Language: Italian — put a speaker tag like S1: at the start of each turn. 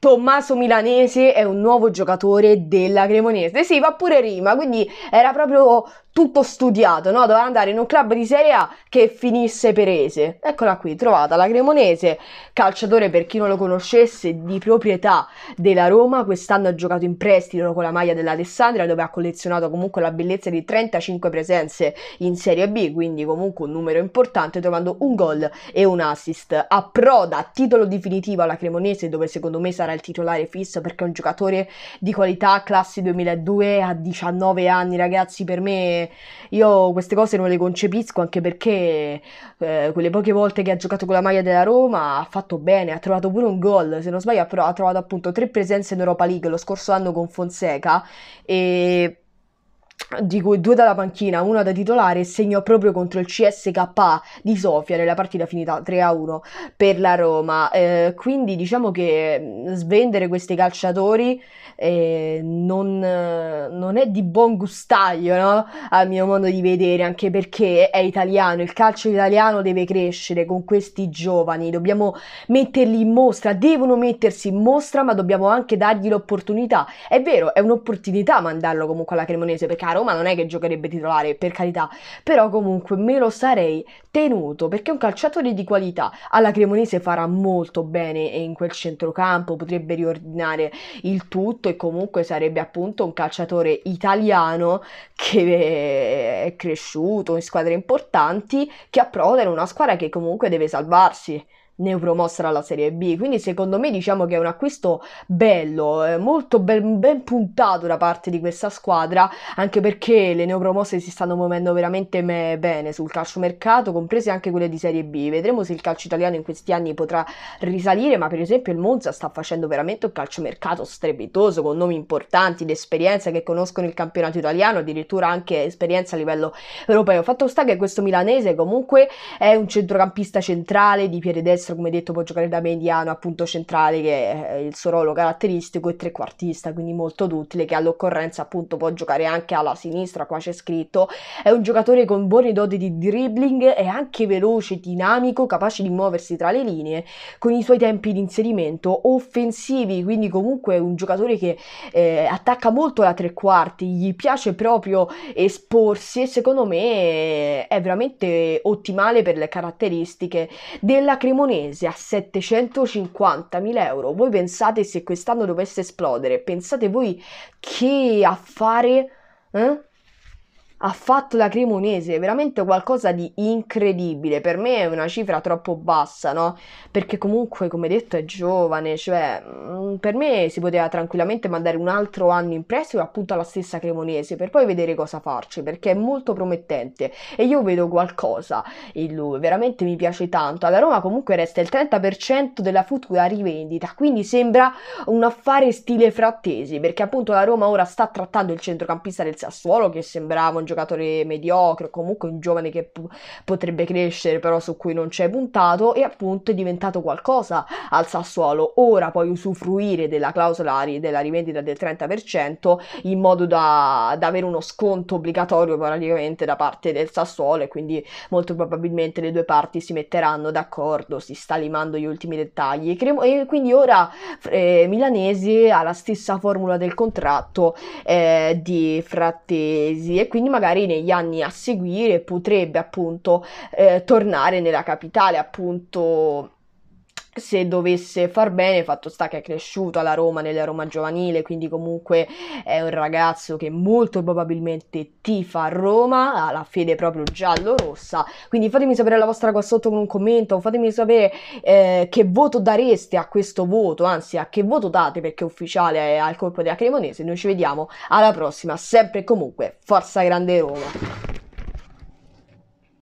S1: Tommaso Milanese è un nuovo giocatore della Cremonese. Sì, va pure rima, quindi era proprio tutto studiato, no? Doveva andare in un club di Serie A che finisse Perese. Eccola qui, trovata la Cremonese, calciatore per chi non lo conoscesse di proprietà della Roma, quest'anno ha giocato in prestito con la maglia dell'Alessandria dove ha collezionato comunque la bellezza di 35 presenze in Serie B, quindi comunque un numero importante, trovando un gol e un assist. Approda a titolo definitivo alla Cremonese dove secondo me sarà sarà il titolare fisso perché è un giocatore di qualità, classe 2002 a 19 anni, ragazzi, per me io queste cose non le concepisco anche perché eh, quelle poche volte che ha giocato con la maglia della Roma ha fatto bene, ha trovato pure un gol, se non sbaglio ha, ha trovato appunto tre presenze in Europa League lo scorso anno con Fonseca e di cui due dalla panchina, una da titolare, segnò proprio contro il CSKA di Sofia nella partita finita 3-1 per la Roma. Eh, quindi diciamo che mm, svendere questi calciatori eh, non, non, è di buon gustaglio, no? A mio modo di vedere, anche perché è italiano, il calcio italiano deve crescere con questi giovani, dobbiamo metterli in mostra, devono mettersi in mostra, ma dobbiamo anche dargli l'opportunità. È vero, è un'opportunità mandarlo comunque alla Cremonese, perché a Roma non è che giocherebbe titolare, per carità, però comunque me lo sarei tenuto perché è un calciatore di qualità. Alla Cremonese farà molto bene in quel centrocampo potrebbe riordinare il tutto e comunque sarebbe appunto un calciatore italiano che è cresciuto in squadre importanti che approda in una squadra che comunque deve salvarsi ne dalla Serie B. Quindi secondo me diciamo che è un acquisto bello, eh, molto ben, ben, puntato da parte di questa squadra, anche perché le neopromosse si stanno muovendo veramente me- bene sul calciomercato, comprese anche quelle di Serie B. Vedremo se il calcio italiano in questi anni potrà risalire, ma per esempio il Monza sta facendo veramente un calciomercato strepitoso con nomi importanti, d'esperienza che conoscono il campionato italiano, addirittura anche esperienza a livello europeo. Fatto sta che questo milanese comunque è un centrocampista centrale di piede destro destra, come detto, può giocare da mediano, appunto centrale, che è il suo ruolo caratteristico, e trequartista, quindi molto duttile, che all'occorrenza appunto può giocare anche alla sinistra, qua c'è scritto. È un giocatore con buone doti di dribbling, è anche veloce, dinamico, capace di muoversi tra le linee, con i suoi tempi di inserimento offensivi, quindi comunque è un giocatore che eh, attacca molto la tre quarti, gli piace proprio esporsi e secondo me è veramente ottimale per le caratteristiche della Cremonese mese a 750.000 euro, voi pensate se quest'anno dovesse esplodere, pensate voi che affare eh? ha fatto la Cremonese, veramente qualcosa di incredibile. Per me è una cifra troppo bassa, no? Perché comunque, come detto, è giovane, cioè mm, per me si poteva tranquillamente mandare un altro anno in prestito appunto alla stessa Cremonese per poi vedere cosa farci, perché è molto promettente e io vedo qualcosa in lui, veramente mi piace tanto. Alla Roma comunque resta il 30% della futura rivendita, quindi sembra un affare stile frattesi, perché appunto la Roma ora sta trattando il centrocampista del Sassuolo che sembrava un giocatore mediocre comunque un giovane che p- potrebbe crescere però su cui non c'è puntato e appunto è diventato qualcosa al Sassuolo. Ora puoi usufruire della clausola ri- della rivendita del 30% in modo da, da avere uno sconto obbligatorio praticamente da parte del Sassuolo e quindi molto probabilmente le due parti si metteranno d'accordo, si sta limando gli ultimi dettagli e quindi ora eh, Milanesi ha la stessa formula del contratto eh, di Frattesi e quindi magari magari negli anni a seguire potrebbe appunto eh, tornare nella capitale appunto se dovesse far bene, fatto sta che è cresciuto alla Roma, nella Roma giovanile, quindi comunque è un ragazzo che molto probabilmente tifa a Roma, ha la fede proprio giallo-rossa, quindi fatemi sapere la vostra qua sotto con un commento, fatemi sapere eh, che voto dareste a questo voto, anzi a che voto date perché ufficiale è eh, al colpo della Cremonese, noi ci vediamo alla prossima, sempre e comunque, forza grande Roma!